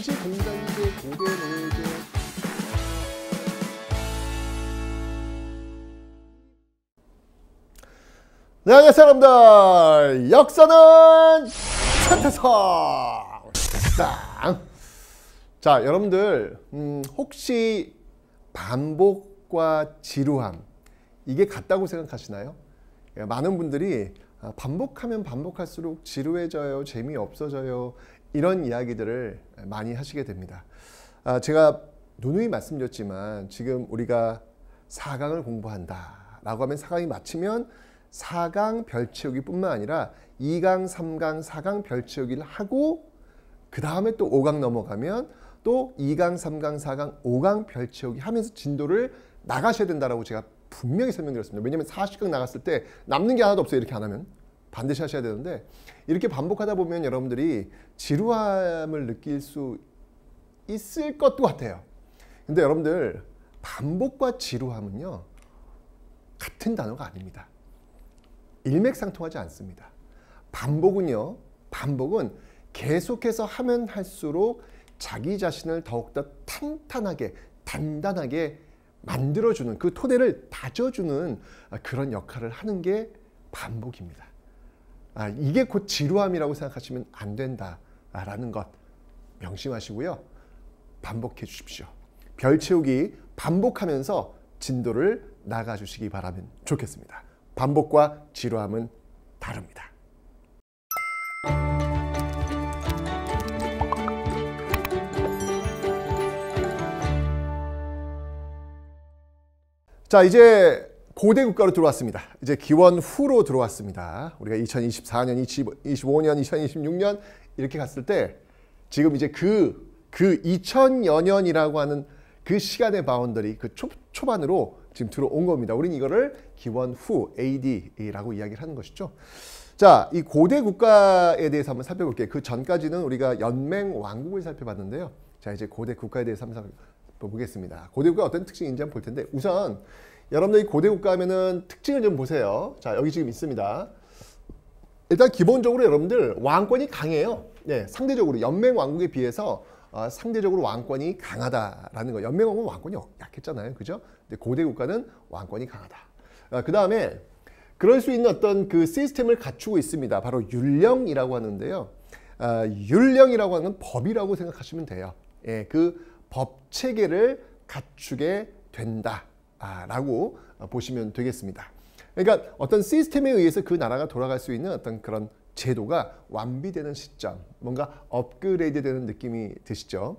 당시 공산제 고대 노예제 네, 안녕하세요, 여러분들. 역사는 천태사! 자, 여러분들, 음, 혹시 반복과 지루함, 이게 같다고 생각하시나요? 예, 많은 분들이 아, 반복하면 반복할수록 지루해져요, 재미없어져요, 이런 이야기들을 많이 하시게 됩니다. 아, 제가 누누이 말씀드렸지만 지금 우리가 4강을 공부한다 라고 하면 4강이 마치면 4강 별채우기 뿐만 아니라 2강, 3강, 4강 별채우기를 하고 그 다음에 또 5강 넘어가면 또 2강, 3강, 4강, 5강 별채우기 하면서 진도를 나가셔야 된다라고 제가 분명히 설명드렸습니다. 왜냐하면 40강 나갔을 때 남는 게 하나도 없어요. 이렇게 안 하면 반드시 하셔야 되는데 이렇게 반복하다 보면 여러분들이 지루함을 느낄 수 있을 것도 같아요. 근데 여러분들 반복과 지루함은요 같은 단어가 아닙니다. 일맥상통하지 않습니다. 반복은요 반복은 계속해서 하면 할수록 자기 자신을 더욱더 탄탄하게 단단하게 만들어주는 그 토대를 다져주는 그런 역할을 하는 게 반복입니다. 아, 이게 곧 지루함이라고 생각하시면 안 된다. 라는 것 명심하시고요. 반복해 주십시오. 별 채우기 반복하면서 진도를 나가 주시기 바라면 좋겠습니다. 반복과 지루함은 다릅니다. 자, 이제 고대 국가로 들어왔습니다. 이제 기원 후로 들어왔습니다. 우리가 2024년, 2025년, 2026년 이렇게 갔을 때 지금 이제 그, 그 2000여 년이라고 하는 그 시간의 바운더리, 그 초, 초반으로 지금 들어온 겁니다. 우린 이거를 기원 후 AD라고 이야기를 하는 것이죠. 자, 이 고대 국가에 대해서 한번 살펴볼게요. 그 전까지는 우리가 연맹 왕국을 살펴봤는데요. 자, 이제 고대 국가에 대해서 한번 살펴보겠습니다. 고대 국가 어떤 특징인지 한번 볼 텐데 우선 여러분들이 고대 국가 하면은 특징을 좀 보세요. 자, 여기 지금 있습니다. 일단 기본적으로 여러분들 왕권이 강해요. 네, 상대적으로 연맹 왕국에 비해서 어, 상대적으로 왕권이 강하다라는 거. 연맹 왕국은 왕권이 약했잖아요, 그죠? 근데 고대 국가는 왕권이 강하다. 어, 그 다음에 그럴 수 있는 어떤 그 시스템을 갖추고 있습니다. 바로 율령이라고 하는데요. 어, 율령이라고 하는 법이라고 생각하시면 돼요. 예, 그 법 체계를 갖추게 된다라고 어, 보시면 되겠습니다. 그러니까 어떤 시스템에 의해서 그 나라가 돌아갈 수 있는 어떤 그런 제도가 완비되는 시점, 뭔가 업그레이드 되는 느낌이 드시죠?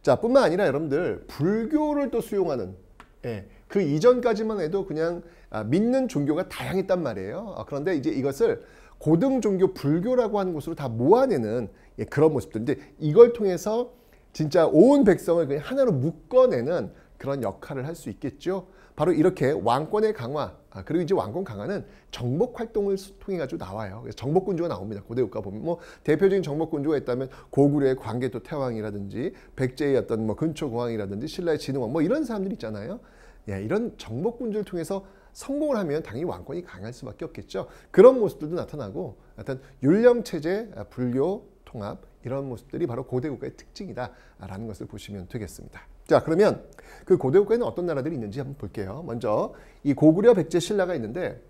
자, 뿐만 아니라 여러분들 불교를 또 수용하는 예, 그 이전까지만 해도 그냥 아, 믿는 종교가 다양했단 말이에요. 아, 그런데 이제 이것을 고등 종교 불교라고 하는 곳으로 다 모아내는 예, 그런 모습들인데 이걸 통해서 진짜 온 백성을 그냥 하나로 묶어내는 그런 역할을 할 수 있겠죠. 바로 이렇게 왕권의 강화, 아, 그리고 이제 왕권 강화는 정복 활동을 통해 가지고 나와요. 그래서 정복군주가 나옵니다. 고대 국가 보면 뭐 대표적인 정복군주가 있다면 고구려의 광개토 태왕이라든지 백제의 어떤 뭐 근초공항이라든지 신라의 진흥왕 뭐 이런 사람들이 있잖아요. 예, 이런 정복군주를 통해서 성공을 하면 당연히 왕권이 강할 수밖에 없겠죠. 그런 모습들도 나타나고 하여튼 율령 체제, 아, 불교 통합 이런 모습들이 바로 고대 국가의 특징이다라는 것을 보시면 되겠습니다. 자 그러면 그 고대 국가에는 어떤 나라들이 있는지 한번 볼게요. 먼저 이 고구려 백제 신라가 있는데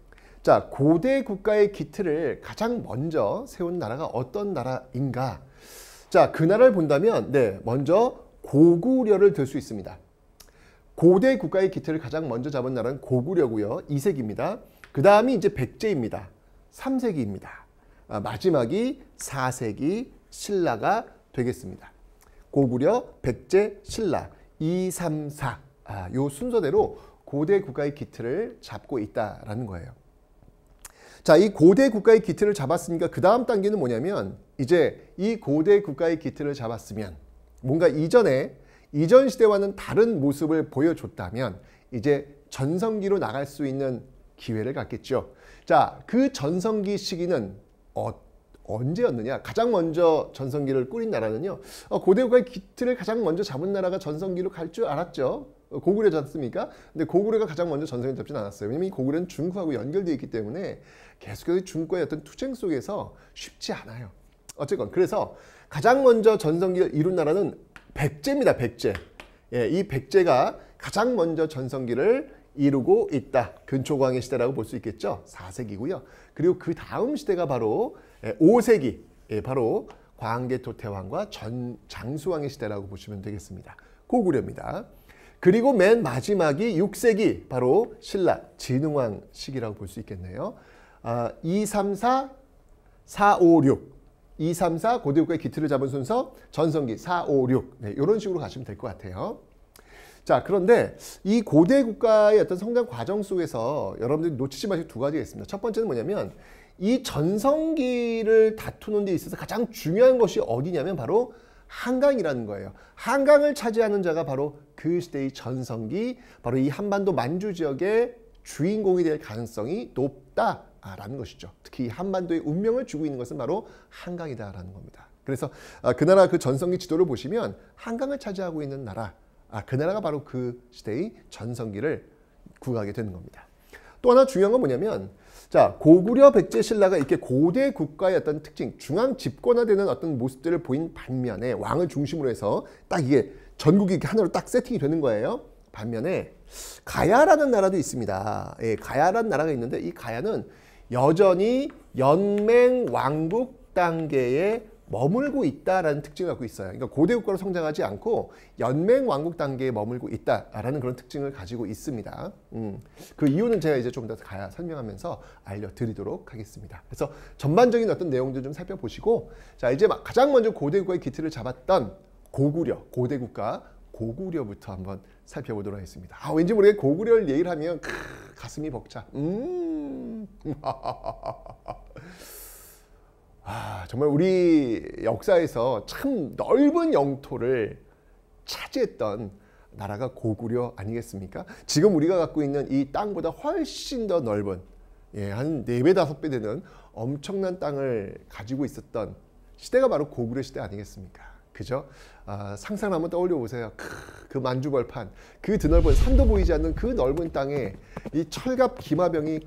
자 고대 국가의 기틀을 가장 먼저 세운 나라가 어떤 나라인가? 자그 나라를 본다면 네 먼저 고구려를 들 수 있습니다. 고대 국가의 기틀을 가장 먼저 잡은 나라는 고구려고요. 2세기입니다. 그 다음이 이제 백제입니다. 3세기입니다. 아, 마지막이 4세기 신라가 되겠습니다. 고구려, 백제, 신라. 2, 3, 4. 아, 요 순서대로 고대 국가의 기틀을 잡고 있다라는 거예요. 자, 이 고대 국가의 기틀을 잡았으니까 그 다음 단계는 뭐냐면 이제 이 고대 국가의 기틀을 잡았으면 뭔가 이전에 이전 시대와는 다른 모습을 보여줬다면 이제 전성기로 나갈 수 있는 기회를 갖겠죠. 자, 그 전성기 시기는 어떤 언제였느냐? 가장 먼저 전성기를 꾸린 나라는요. 어, 고대국가의 기틀을 가장 먼저 잡은 나라가 전성기로 갈 줄 알았죠. 어, 고구려지 습니까 근데 고구려가 가장 먼저 전성기를 잡진 않았어요. 왜냐면 이 고구려는 중국하고 연결되어 있기 때문에 계속해서 중국과의 어떤 투쟁 속에서 쉽지 않아요. 어쨌건 그래서 가장 먼저 전성기를 이룬 나라는 백제입니다. 백제. 예, 이 백제가 가장 먼저 전성기를 이루고 있다. 근초광의 시대라고 볼 수 있겠죠. 4세기고요. 그리고 그 다음 시대가 바로 5세기 예, 예, 바로 광개토 태왕과 전 장수왕의 시대라고 보시면 되겠습니다. 고구려입니다. 그리고 맨 마지막이 6세기 바로 신라 진흥왕 시기라고 볼 수 있겠네요. 아, 2, 3, 4, 4, 5, 6 2, 3, 4 고대국가의 기틀을 잡은 순서 전성기 4, 5, 6 네, 이런 식으로 가시면 될 것 같아요. 자 그런데 이 고대 국가의 어떤 성장 과정 속에서 여러분들이 놓치지 마시고두 가지가 있습니다. 첫 번째는 뭐냐면 이 전성기를 다투는 데 있어서 가장 중요한 것이 어디냐면 바로 한강이라는 거예요. 한강을 차지하는 자가 바로 그 시대의 전성기, 바로 이 한반도 만주 지역의 주인공이 될 가능성이 높다라는 것이죠. 특히 한반도의 운명을 주고 있는 것은 바로 한강이다라는 겁니다. 그래서 아, 그 나라 그 전성기 지도를 보시면 한강을 차지하고 있는 나라, 아, 그 나라가 바로 그 시대의 전성기를 구하게 되는 겁니다. 또 하나 중요한 건 뭐냐면 자 고구려 백제신라가 이렇게 고대 국가의 어떤 특징 중앙 집권화되는 어떤 모습들을 보인 반면에 왕을 중심으로 해서 딱 이게 전국이 이렇게 하나로 딱 세팅이 되는 거예요. 반면에 가야라는 나라도 있습니다. 예, 가야라는 나라가 있는데 이 가야는 여전히 연맹 왕국 단계의 머물고 있다라는 특징을 갖고 있어요. 그러니까 고대 국가로 성장하지 않고 연맹 왕국 단계에 머물고 있다라는 그런 특징을 가지고 있습니다. 음, 그 이유는 제가 이제 좀더 가야 설명하면서 알려드리도록 하겠습니다. 그래서 전반적인 어떤 내용들 좀 살펴보시고 자 이제 막 가장 먼저 고대 국가의 기틀을 잡았던 고구려 고대 국가 고구려부터 한번 살펴보도록 하겠습니다. 아, 왠지 모르게 고구려를 얘기를 하면 크, 가슴이 벅차. 음. 아, 정말 우리 역사에서 참 넓은 영토를 차지했던 나라가 고구려 아니겠습니까? 지금 우리가 갖고 있는 이 땅보다 훨씬 더 넓은 예, 한 4배, 5배 되는 엄청난 땅을 가지고 있었던 시대가 바로 고구려 시대 아니겠습니까? 그죠? 아, 상상 한번 떠올려 보세요. 그 만주벌판, 그 드넓은 산도 보이지 않는 그 넓은 땅에 이 철갑 기마병이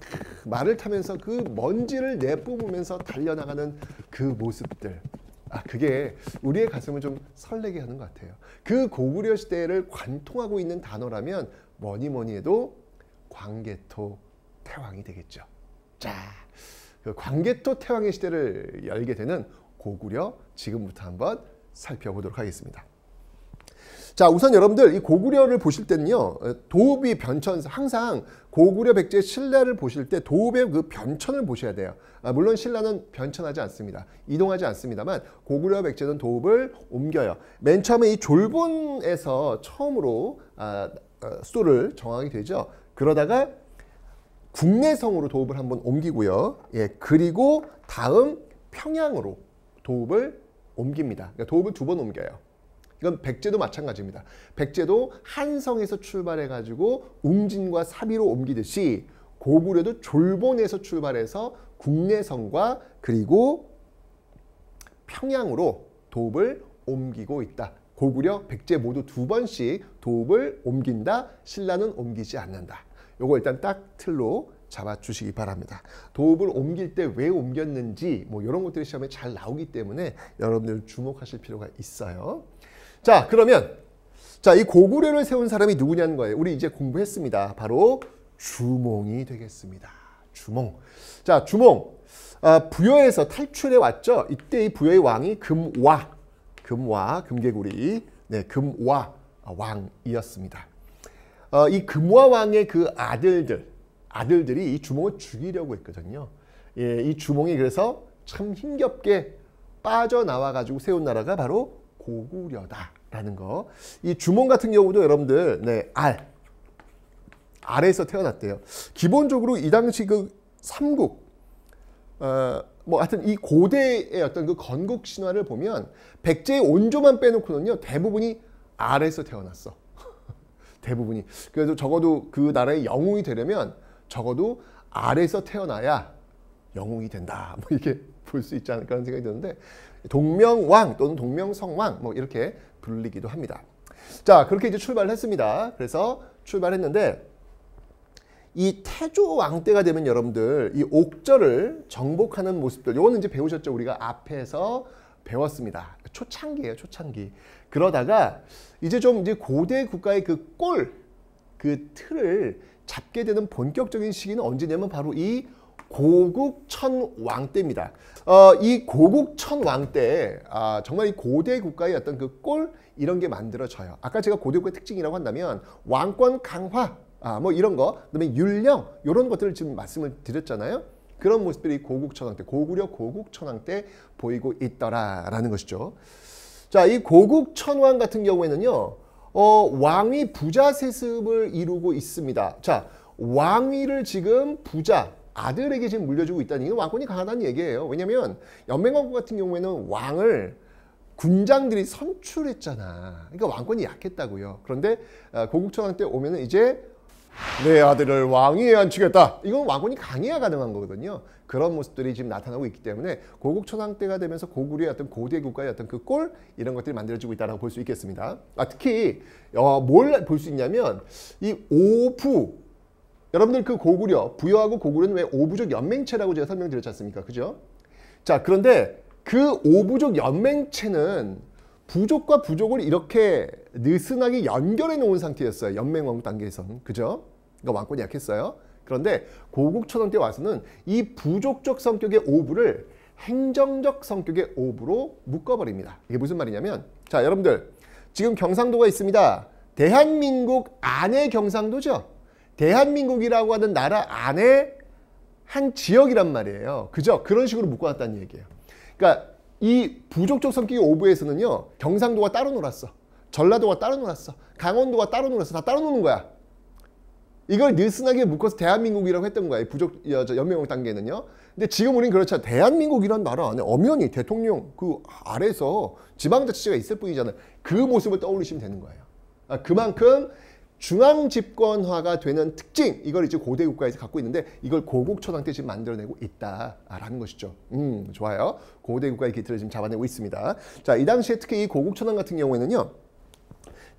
말을 타면서 그 먼지를 내뿜으면서 달려나가는 그 모습들. 아, 그게 우리의 가슴을 좀 설레게 하는 것 같아요. 그 고구려 시대를 관통하고 있는 단어라면 뭐니 뭐니 해도 광개토 태왕이 되겠죠. 자, 그 광개토 태왕의 시대를 열게 되는 고구려 지금부터 한번 살펴보도록 하겠습니다. 자 우선 여러분들 이 고구려를 보실 때는요 도읍이 변천 항상 고구려 백제 신라를 보실 때 도읍의 그 변천을 보셔야 돼요 아, 물론 신라는 변천하지 않습니다 이동하지 않습니다만 고구려 백제는 도읍을 옮겨요 맨 처음에 이 졸본에서 처음으로 아, 어, 수도를 정하게 되죠 그러다가 국내성으로 도읍을 한번 옮기고요 예 그리고 다음 평양으로 도읍을 옮깁니다. 그러니까 도읍을 두 번 옮겨요. 이건 백제도 마찬가지입니다. 백제도 한성에서 출발해 가지고 웅진과 사비로 옮기듯이 고구려도 졸본에서 출발해서 국내성과 그리고 평양으로 도읍을 옮기고 있다. 고구려, 백제 모두 두 번씩 도읍을 옮긴다. 신라는 옮기지 않는다. 요거 일단 딱 틀로 잡아주시기 바랍니다. 도읍을 옮길 때 왜 옮겼는지 뭐 이런 것들이 시험에 잘 나오기 때문에 여러분들 주목하실 필요가 있어요. 자 그러면 자이 고구려를 세운 사람이 누구냐는 거예요. 우리 이제 공부했습니다. 바로 주몽이 되겠습니다. 주몽. 자 주몽. 아, 부여에서 탈출해 왔죠. 이때 이 부여의 왕이 금와, 금와, 금개구리, 네, 금와 왕이었습니다. 어, 이 금화 왕의 그 아들들, 아들들이 이 주몽을 죽이려고 했거든요. 예, 이 주몽이 그래서 참 힘겹게 빠져나와 가지고 세운 나라가 바로 고구려다라는 거. 이 주몽 같은 경우도 여러분들 네, 알 알에서 태어났대요. 기본적으로 이 당시 그 삼국 어, 뭐 하여튼 이 고대의 어떤 그 건국 신화를 보면 백제의 온조만 빼놓고는요 대부분이 알에서 태어났어. 대부분이 그래도 적어도 그 나라의 영웅이 되려면 적어도 아래에서 태어나야 영웅이 된다. 뭐 이렇게 볼 수 있지 않을까 하는 생각이 드는데 동명왕 또는 동명성왕 뭐 이렇게 불리기도 합니다. 자 그렇게 이제 출발을 했습니다. 그래서 출발했는데 이 태조 왕 때가 되면 여러분들 이 옥절을 정복하는 모습들 요거는 이제 배우셨죠 우리가 앞에서 배웠습니다 초창기예요 초창기 그러다가 이제 좀 이제 고대 국가의 그 꼴그 그 틀을 잡게 되는 본격적인 시기는 언제냐면 바로 이 고국 천왕 때입니다. 어, 이 고국 천왕 때 아, 정말 이 고대 국가의 어떤 그 꼴 이런 게 만들어져요. 아까 제가 고대 국가의 특징이라고 한다면 왕권 강화 아, 뭐 이런 거 그다음에 율령 이런 것들을 지금 말씀을 드렸잖아요. 그런 모습들이 고국 천왕 때 고구려 고국 천왕 때 보이고 있더라라는 것이죠. 자, 이 고국 천왕 같은 경우에는요. 어, 왕위 부자 세습을 이루고 있습니다. 자, 왕위를 지금 부자, 아들에게 지금 물려주고 있다는 이건 왕권이 강하다는 얘기예요. 왜냐하면 연맹왕국 같은 경우에는 왕을 군장들이 선출했잖아. 그러니까 왕권이 약했다고요. 그런데 어, 고국천황 때 오면은 이제 내 아들을 왕위에 앉히겠다. 이건 왕권이 강해야 가능한 거거든요. 그런 모습들이 지금 나타나고 있기 때문에 고국 초상 때가 되면서 고구려의 어떤 고대 국가의 어떤 그 꼴 이런 것들이 만들어지고 있다라고 볼 수 있겠습니다. 아, 특히 어, 뭘볼 수 있냐면 이 오부 여러분들 그 고구려 부여하고 고구려는 왜 오부족 연맹체라고 제가 설명드렸지 않습니까? 그죠? 자 그런데 그 오부족 연맹체는 부족과 부족을 이렇게 느슨하게 연결해 놓은 상태였어요. 연맹왕 단계에서는. 그죠? 그러니까 왕권이 약했어요. 그런데 고국 천원때 와서는 이 부족적 성격의 오부를 행정적 성격의 오부로 묶어버립니다. 이게 무슨 말이냐면 자 여러분들 지금 경상도가 있습니다. 대한민국 안에 경상도죠. 대한민국이라고 하는 나라 안에 한 지역이란 말이에요. 그죠? 그런 식으로 묶어놨다는 얘기예요. 그러니까 이 부족적 성격의 오브에서는요 경상도가 따로 놀았어 전라도가 따로 놀았어 강원도가 따로 놀았어 다 따로 노는 거야 이걸 느슨하게 묶어서 대한민국이라고 했던 거야요 부족 어, 연맹국 단계는요 근데 지금 우린 그렇죠 대한민국이란 말은 엄연히 대통령 그 아래서 지방자치제가 있을 뿐이잖아요 그 모습을 떠올리시면 되는 거예요 아, 그만큼 중앙 집권화가 되는 특징 이걸 이제 고대 국가에서 갖고 있는데 이걸 고국 초당 때 지금 만들어내고 있다라는 것이죠. 음 좋아요. 고대 국가의 기틀을 지금 잡아내고 있습니다. 자이 당시에 특히 이 고국 초당 같은 경우에는요.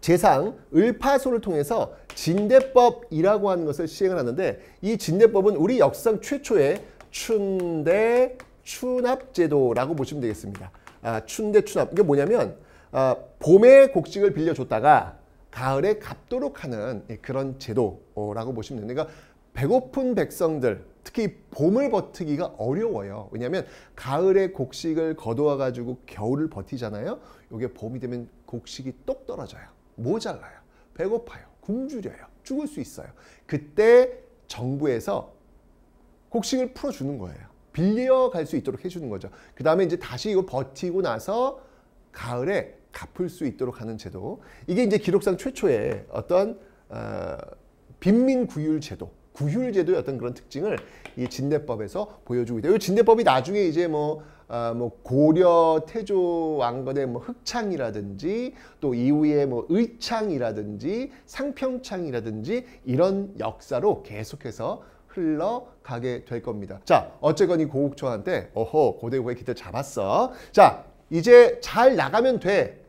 재상 을파소를 통해서 진대법이라고 하는 것을 시행을 하는데 이 진대법은 우리 역사상 최초의 춘대 추납제도라고 보시면 되겠습니다. 아, 춘대 추납 이게 뭐냐면 아, 봄에 곡식을 빌려줬다가 가을에 갚도록 하는 예, 그런 제도라고 보시면 됩니다. 그러니까 배고픈 백성들 특히 봄을 버티기가 어려워요. 왜냐하면 가을에 곡식을 거두어 가지고 겨울을 버티잖아요. 이게 봄이 되면 곡식이 똑 떨어져요. 모자라요. 배고파요. 굶주려요. 죽을 수 있어요. 그때 정부에서 곡식을 풀어주는 거예요. 빌려 갈수 있도록 해주는 거죠. 그 다음에 이제 다시 이거 버티고 나서 가을에 갚을 수 있도록 하는 제도. 이게 이제 기록상 최초의 어떤 어, 빈민 구휼 제도. 구휼 제도의 어떤 그런 특징을 이 진대법에서 보여주고 있다. 이 진대법이 나중에 이제 뭐, 아, 뭐 고려 태조 왕건의 뭐 흑창이라든지 또 이후에 뭐 의창이라든지 상평창이라든지 이런 역사로 계속해서 흘러가게 될 겁니다. 자, 어쨌건 이 고국초한테 어허 고대고의 기대 잡았어. 자, 이제 잘 나가면 돼.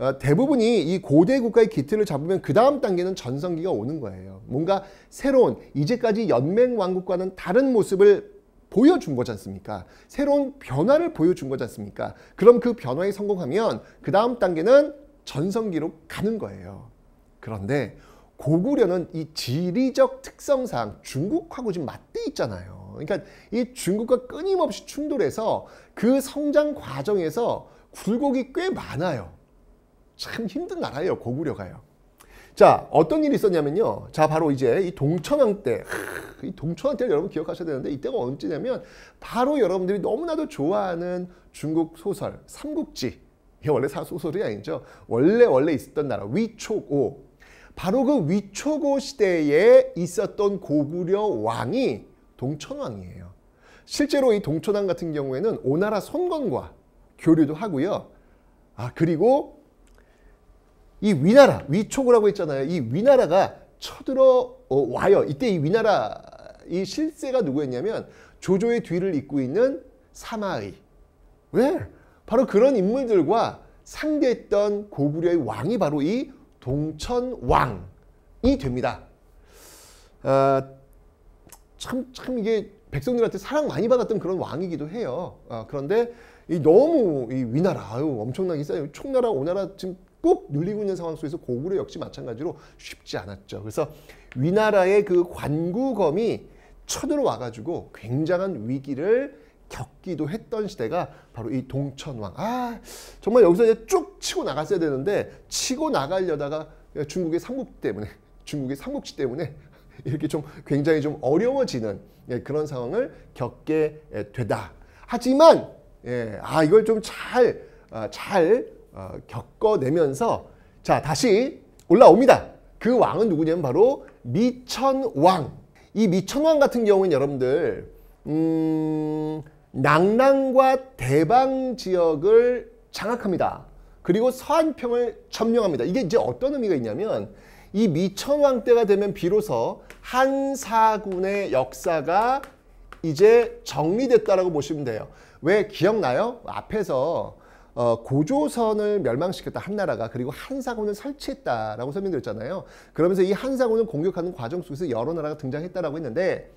어, 대부분이 이 고대 국가의 기틀을 잡으면 그 다음 단계는 전성기가 오는 거예요. 뭔가 새로운 이제까지 연맹 왕국과는 다른 모습을 보여준 거지 않습니까? 새로운 변화를 보여준 거지 않습니까? 그럼 그 변화에 성공하면 그 다음 단계는 전성기로 가는 거예요. 그런데 고구려는 이 지리적 특성상 중국하고 지금 맞대 있잖아요. 그러니까 이 중국과 끊임없이 충돌해서 그 성장 과정에서 굴곡이 꽤 많아요. 참 힘든 나라예요. 고구려가요. 자 어떤 일이 있었냐면요. 자 바로 이제 이 동천왕 때, 이 동천왕 때를 여러분 기억하셔야 되는데 이때가 언제냐면 바로 여러분들이 너무나도 좋아하는 중국 소설 삼국지. 이게 원래 사 소설이 아니죠. 원래 원래 있었던 나라 위초고. 바로 그 위초고 시대에 있었던 고구려 왕이 동천왕이에요. 실제로 이 동천왕 같은 경우에는 오나라 선관과 교류도 하고요. 아 그리고 이 위나라, 위촉이라고 했잖아요. 이 위나라가 쳐들어 어, 와요. 이때 이 위나라 이 실세가 누구였냐면 조조의 뒤를 잇고 있는 사마의 왜? 바로 그런 인물들과 상대했던 고구려의 왕이 바로 이 동천왕이 됩니다. 아, 참, 참 이게 백성들한테 사랑 많이 받았던 그런 왕이기도 해요. 아, 그런데 이 너무 이 위나라, 아유, 엄청나게 싸요. 총나라, 오나라 지금 꼭 눌리고 있는 상황 속에서 고구려 역시 마찬가지로 쉽지 않았죠. 그래서 위나라의 그 관구검이 쳐들어와 가지고 굉장한 위기를 겪기도 했던 시대가 바로 이 동천왕. 아 정말 여기서 이제 쭉 치고 나갔어야 되는데 치고 나가려다가 중국의 삼국 때문에 중국의 삼국지 때문에 이렇게 좀 굉장히 좀 어려워지는 예, 그런 상황을 겪게 예, 되다. 하지만 예, 아 이걸 좀 잘잘 아, 어, 겪어내면서 자 다시 올라옵니다. 그 왕은 누구냐면 바로 미천왕. 이 미천왕 같은 경우는 여러분들 음, 낭랑과 대방 지역을 장악합니다. 그리고 서한평을 점령합니다. 이게 이제 어떤 의미가 있냐면 이 미천왕 때가 되면 비로소 한사군의 역사가 이제 정리됐다라고 보시면 돼요. 왜 기억나요? 앞에서 어, 고조선을 멸망시켰다 한나라가 그리고 한사군을 설치했다라고 설명드렸잖아요. 그러면서 이 한사군을 공격하는 과정 속에서 여러 나라가 등장했다라고 했는데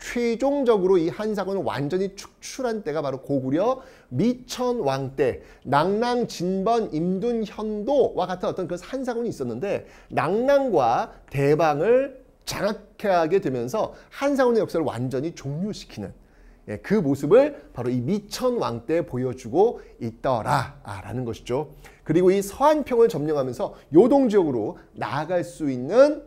최종적으로 이 한사군을 완전히 축출한 때가 바로 고구려 미천왕 때 낭랑 진번 임둔 현도와 같은 어떤 그 한사군이 있었는데 낭랑과 대방을 장악하게 되면서 한사군의 역사를 완전히 종료시키는 예, 그 모습을 바로 이 미천 왕때 보여주고 있더라라는 것이죠. 그리고 이 서한평을 점령하면서 요동 지역으로 나아갈 수 있는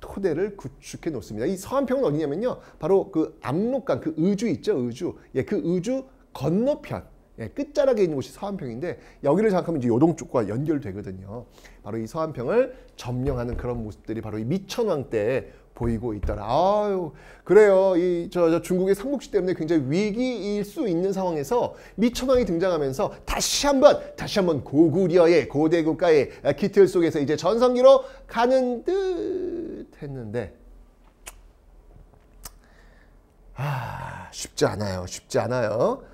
토대를 구축해 놓습니다. 이 서한평은 어디냐면요. 바로 그 압록강 그 의주 있죠. 의주. 예, 그 의주 건너편 예, 끝자락에 있는 곳이 서한평인데 여기를 생각하면 이제 요동 쪽과 연결되거든요. 바로 이 서한평을 점령하는 그런 모습들이 바로 이 미천왕 때 보이고 있더라. 아유, 그래요. 이, 저, 저 중국의 삼국시 때문에 굉장히 위기일 수 있는 상황에서 미천왕이 등장하면서 다시 한번, 다시 한번 고구려의 고대 국가의 기틀 속에서 이제 전성기로 가는 듯 했는데, 아, 쉽지 않아요. 쉽지 않아요.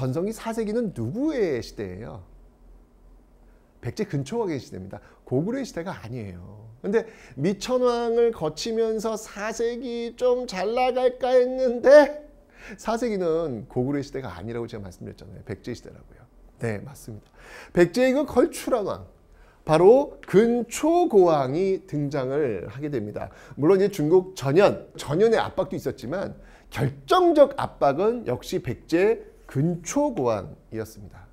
전성기 4세기는 누구의 시대예요? 백제 근초왕의 시대입니다. 고구려의 시대가 아니에요. 근데 미천왕을 거치면서 4세기 좀 잘 나갈까 했는데 4세기는 고구려 시대가 아니라고 제가 말씀드렸잖아요. 백제 시대라고요. 네, 맞습니다. 백제의 그 걸출왕왕, 바로 근초고왕이 등장을 하게 됩니다. 물론 이제 중국 전현, 전현의 압박도 있었지만 결정적 압박은 역시 백제 근초고왕이었습니다.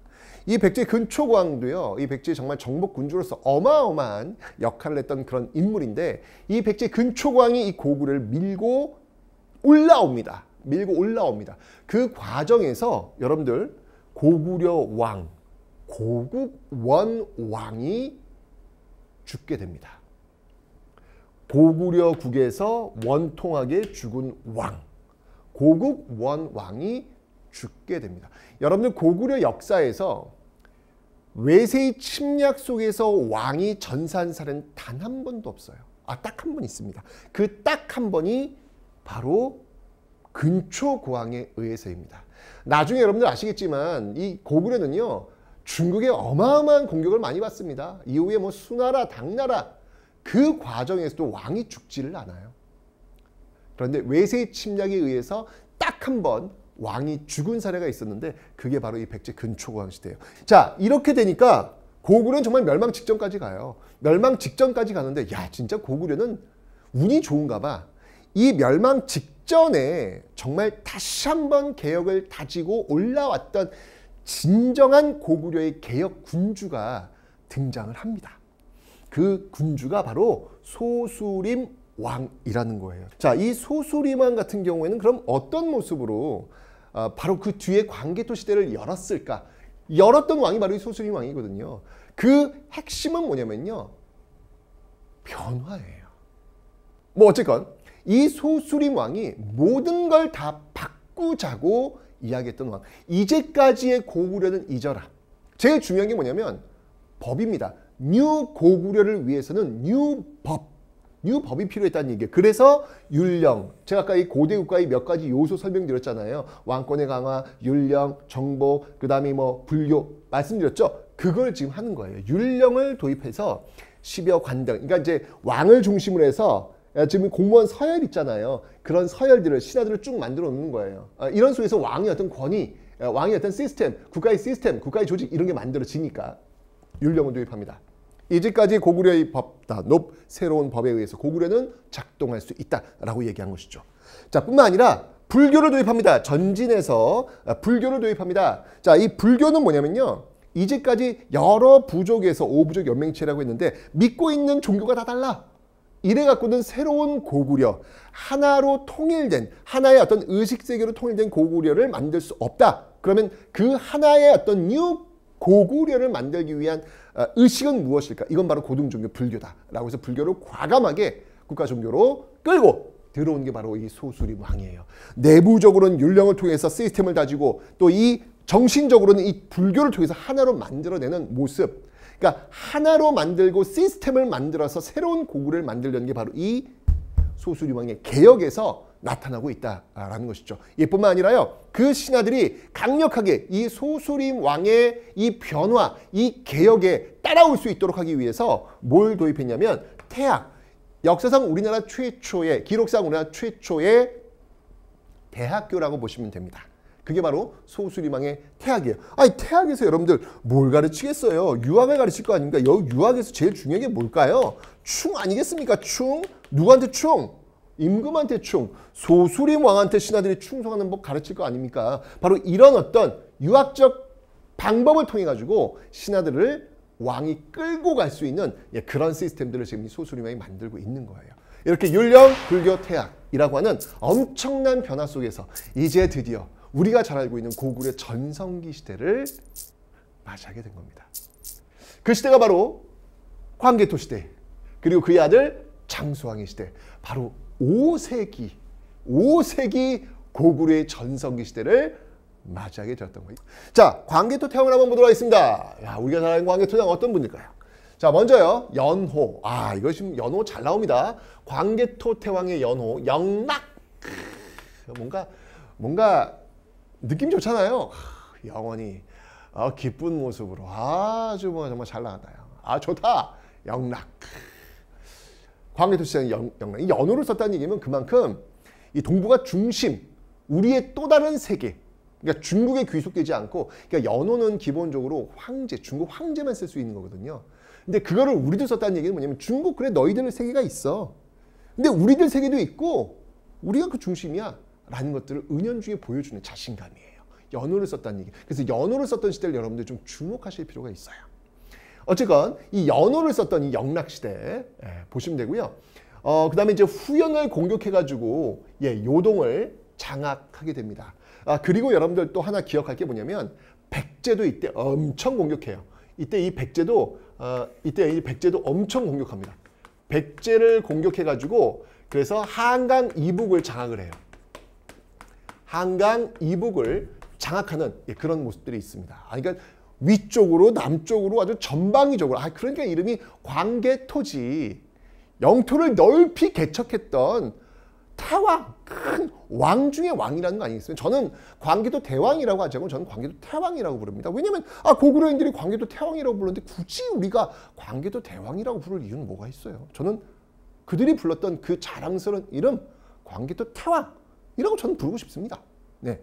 이 백제 근초고왕도요. 이 백제 정말 정복 군주로서 어마어마한 역할을 했던 그런 인물인데 이 백제 근초고왕이 이고구를 밀고 올라옵니다. 밀고 올라옵니다. 그 과정에서 여러분들 고구려 왕, 고국원 왕이 죽게 됩니다. 고구려국에서 원통하게 죽은 왕, 고국원 왕이 죽게 됩니다. 여러분들 고구려 역사에서 외세의 침략 속에서 왕이 전사한 사는단 한 번도 없어요. 아, 딱 한 번 있습니다. 그 딱 한 번이 바로 근초 고왕에 의해서입니다. 나중에 여러분들 아시겠지만 이 고구려는요. 중국의 어마어마한 공격을 많이 받습니다. 이후에 뭐 수나라, 당나라 그 과정에서도 왕이 죽지를 않아요. 그런데 외세의 침략에 의해서 딱한번 왕이 죽은 사례가 있었는데 그게 바로 이 백제 근초고왕 시대예요. 자 이렇게 되니까 고구려는 정말 멸망 직전까지 가요. 멸망 직전까지 가는데 야 진짜 고구려는 운이 좋은가 봐. 이 멸망 직전에 정말 다시 한번 개혁을 다지고 올라왔던 진정한 고구려의 개혁 군주가 등장을 합니다. 그 군주가 바로 소수림 왕이라는 거예요. 자, 이 소수림왕 같은 경우에는 그럼 어떤 모습으로 어, 바로 그 뒤에 광개토 시대를 열었을까? 열었던 왕이 바로 이 소수림 왕이거든요. 그 핵심은 뭐냐면요. 변화예요. 뭐 어쨌건 이 소수림 왕이 모든 걸 다 바꾸자고 이야기했던 왕. 이제까지의 고구려는 잊어라. 제일 중요한 게 뭐냐면 법입니다. 뉴 고구려를 위해서는 뉴 법. 뉴 법이 필요했다는 얘기예요. 그래서 율령, 제가 아까 이 고대 국가의 몇 가지 요소 설명드렸잖아요. 왕권의 강화, 율령, 정보, 그 다음에 뭐 불교 말씀드렸죠. 그걸 지금 하는 거예요. 율령을 도입해서 10여 관등, 그러니까 이제 왕을 중심으로 해서 아, 지금 공무원 서열 있잖아요. 그런 서열들을 신하들을 쭉 만들어 놓는 거예요. 아, 이런 속에서 왕의 어떤 권위, 아, 왕의 어떤 시스템, 국가의 시스템, 국가의 조직 이런 게 만들어지니까 율령을 도입합니다. 이제까지 고구려의 법다, 높 새로운 법에 의해서 고구려는 작동할 수 있다라고 얘기한 것이죠. 자, 뿐만 아니라 불교를 도입합니다. 전진해서 아, 불교를 도입합니다. 자, 이 불교는 뭐냐면요. 이제까지 여러 부족에서 오부족 연맹체라고 했는데 믿고 있는 종교가 다 달라. 이래 갖고는 새로운 고구려 하나로 통일된 하나의 어떤 의식 세계로 통일된 고구려를 만들 수 없다. 그러면 그 하나의 어떤 뉴 고구려를 만들기 위한 어, 의식은 무엇일까? 이건 바로 고등 종교 불교다라고 해서 불교를 과감하게 국가 종교로 끌고 들어온 게 바로 이 소수림 왕이에요. 내부적으로는 율령을 통해서 시스템을 다지고 또 이 정신적으로는 이 불교를 통해서 하나로 만들어내는 모습. 그러니까 하나로 만들고 시스템을 만들어서 새로운 고구를 만들려는 게 바로 이 소수림 왕의 개혁에서 나타나고 있다라는 것이죠. 이뿐만 아니라요. 그 신하들이 강력하게 이 소수림 왕의 이 변화, 이 개혁에 따라올 수 있도록 하기 위해서 뭘 도입했냐면 태학, 역사상 우리나라 최초의 기록상 우리나라 최초의 대학교라고 보시면 됩니다. 그게 바로 소수림왕의 태학이에요. 아니 태학에서 여러분들 뭘 가르치겠어요? 유학을 가르칠 거 아닙니까? 여 유학에서 제일 중요한 게 뭘까요? 충 아니겠습니까? 충 누구한테 충? 임금한테 충, 소수림 왕한테 신하들이 충성하는 법 가르칠 거 아닙니까? 바로 이런 어떤 유학적 방법을 통해 가지고 신하들을 왕이 끌고 갈 수 있는 예, 그런 시스템들을 지금 이 소수림 왕이 만들고 있는 거예요. 이렇게 율령, 불교, 태학이라고 하는 엄청난 변화 속에서 이제 드디어 우리가 잘 알고 있는 고구려 전성기 시대를 맞이하게 된 겁니다. 그 시대가 바로 광개토 시대 그리고 그의 아들 장수왕의 시대 바로 5세기, 5세기 고구려의 전성기 시대를 맞이하게 되었던 거예요. 자, 광개토 태양을 한번 보도록 하겠습니다. 야, 우리가 잘 아는 광개토 태 어떤 분일까요? 자, 먼저요. 연호. 아, 이거 지금 연호 잘 나옵니다. 광개토 태왕의 연호. 영락. 뭔가 뭔가 느낌 좋잖아요. 영원히 어, 기쁜 모습으로 아주 뭐 정말 잘나왔나 아, 좋다. 영락. 광해도시장 영랑 이 연호를 썼다는 얘기면 그만큼 이 동북아 중심 우리의 또 다른 세계 그러니까 중국에 귀속되지 않고 그러니까 연호는 기본적으로 황제 중국 황제만 쓸 수 있는 거거든요. 근데 그거를 우리도 썼다는 얘기는 뭐냐면 중국 그래 너희들 세계가 있어. 근데 우리들 세계도 있고 우리가 그 중심이야 라는 것들을 은연중에 보여주는 자신감이에요. 연호를 썼다는 얘기. 그래서 연호를 썼던 시대를 여러분들 좀 주목하실 필요가 있어요. 어쨌건 이 연호를 썼던 이 영락시대 예, 보시면 되고요. 어, 그 다음에 이제 후연을 공격해가지고 예, 요동을 장악하게 됩니다. 아, 그리고 여러분들 또 하나 기억할 게 뭐냐면 백제도 이때 엄청 공격해요. 이때 이 백제도 어, 이때 이 백제도 엄청 공격합니다. 백제를 공격해가지고 그래서 한강 이북을 장악을 해요. 한강 이북을 장악하는 예, 그런 모습들이 있습니다. 아, 그러니까 위쪽으로 남쪽으로 아주 전방위적으로 아 그러니까 이름이 광개토지 영토를 넓히 개척했던 태왕 큰 왕 중의 왕이라는 거아니겠어요 저는 광개토 대왕이라고 하자면 저는 광개토 태왕이라고 부릅니다. 왜냐하면 아 고구려인들이 광개토 태왕이라고 부르는데 굳이 우리가 광개토 대왕이라고 부를 이유는 뭐가 있어요? 저는 그들이 불렀던 그 자랑스러운 이름 광개토 태왕이라고 저는 부르고 싶습니다. 네.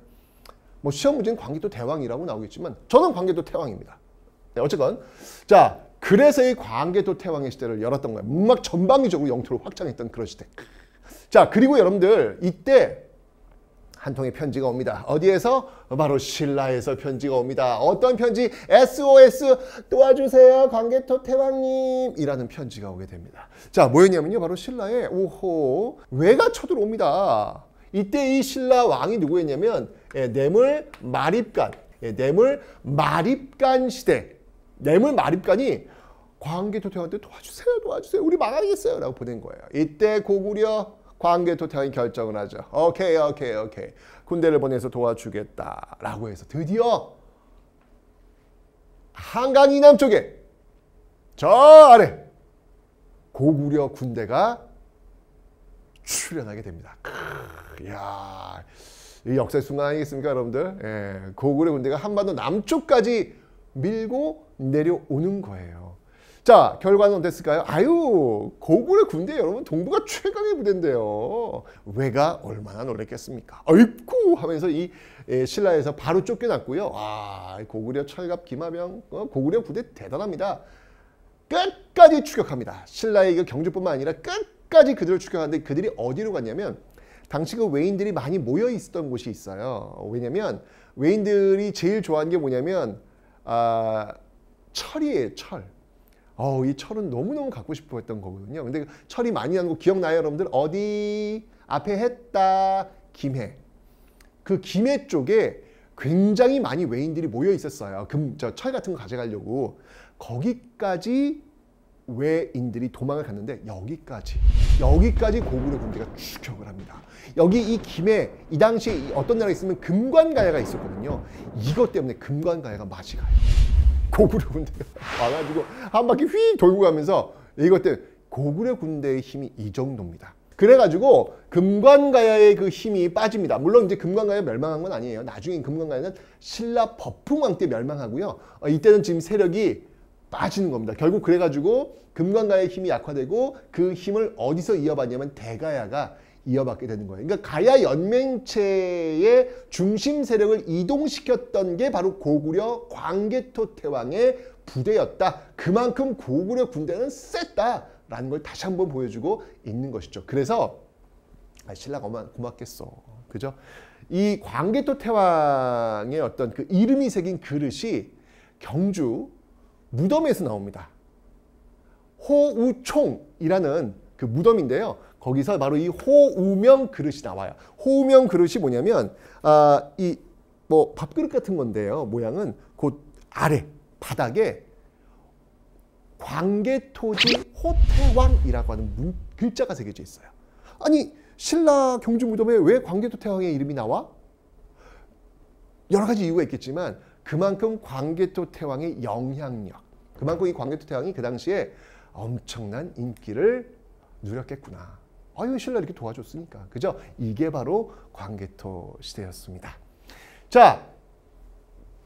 뭐 시험 문제는 광개토 대왕이라고 나오겠지만 저는 광개토 태왕입니다. 네, 어쨌건 자 그래서 이 광개토 태왕의 시대를 열었던 거예요. 막 전방위적으로 영토를 확장했던 그런 시대. 자 그리고 여러분들 이때 한 통의 편지가 옵니다. 어디에서? 바로 신라에서 편지가 옵니다. 어떤 편지? SOS 도와주세요 광개토 태왕님 이라는 편지가 오게 됩니다. 자 뭐였냐면요. 바로 신라에 오호 왜가 쳐들어옵니다. 이때 이 신라 왕이 누구였냐면 예, 뇌물 마립간, 예, 뇌물 마립간 시대. 뇌물 마립간이 광개 토태왕한테 도와주세요, 도와주세요. 우리 망하겠어요. 라고 보낸 거예요. 이때 고구려 광개 토태왕이 결정을 하죠. 오케이, 오케이, 오케이. 군대를 보내서 도와주겠다. 라고 해서 드디어 한강 이남 쪽에 저 아래 고구려 군대가 출연하게 됩니다. 크, 야이 역사의 순간 아니겠습니까, 여러분들? 예, 고구려 군대가 한반도 남쪽까지 밀고 내려오는 거예요. 자, 결과는 어땠을까요? 아유, 고구려 군대 여러분 동부가 최강의 부대인데요. 왜가 얼마나 놀랬겠습니까? 아이고 하면서 이 예, 신라에서 바로 쫓겨났고요. 와, 고구려 철갑 김하명 어, 고구려 부대 대단합니다. 끝까지 추격합니다. 신라의 그 경주뿐만 아니라 끝까지 그들을 추격하는데 그들이 어디로 갔냐면 당시 그 외인들이 많이 모여 있었던 곳이 있어요. 왜냐면 외인들이 제일 좋아하는 게 뭐냐면 아, 철이에요, 철. 어, 이 철은 너무너무 갖고 싶어 했던 거거든요. 근데 철이 많이 난거 기억나요, 여러분들? 어디? 앞에 했다. 김해. 그 김해 쪽에 굉장히 많이 외인들이 모여 있었어요. 금, 저철 같은 거 가져가려고. 거기까지 외인들이 도망을 갔는데 여기까지 여기까지 고구려 군대가 추격을 합니다. 여기 이 김해 이 당시 어떤 나라 있으면 금관가야가 있었거든요. 이것 때문에 금관가야가 맛이 가요. 고구려 군대가 와가지고 한 바퀴 휘 돌고 가면서 이것 때문에 고구려 군대의 힘이 이 정도입니다. 그래가지고 금관가야의 그 힘이 빠집니다. 물론 이제 금관가야 멸망한 건 아니에요. 나중에 금관가야는 신라 법흥왕 때 멸망하고요. 어, 이때는 지금 세력이 빠지는 겁니다. 결국 그래가지고 금관가의 힘이 약화되고 그 힘을 어디서 이어받냐면 대가야가 이어받게 되는 거예요. 그러니까 가야 연맹체의 중심 세력을 이동시켰던 게 바로 고구려 광개토 태왕의 부대였다. 그만큼 고구려 군대는 셌다라는 걸 다시 한 번 보여주고 있는 것이죠. 그래서 아, 신라 고마, 고맙겠어. 그죠? 이 광개토 태왕의 어떤 그 이름이 새긴 그릇이 경주 무덤에서 나옵니다. 호우총이라는 그 무덤인데요. 거기서 바로 이 호우명 그릇이 나와요. 호우명 그릇이 뭐냐면 아, 이 뭐 밥그릇 같은 건데요. 모양은 곧 아래 바닥에 광개토지 호태왕이라고 하는 문, 글자가 새겨져 있어요. 아니 신라 경주 무덤에 왜 광개토 태왕의 이름이 나와? 여러 가지 이유가 있겠지만 그만큼 광개토 태왕의 영향력 그만큼 이 광개토 태왕이 그 당시에 엄청난 인기를 누렸겠구나. 아유 신라 이렇게 도와줬으니까 그죠? 이게 바로 광개토 시대였습니다. 자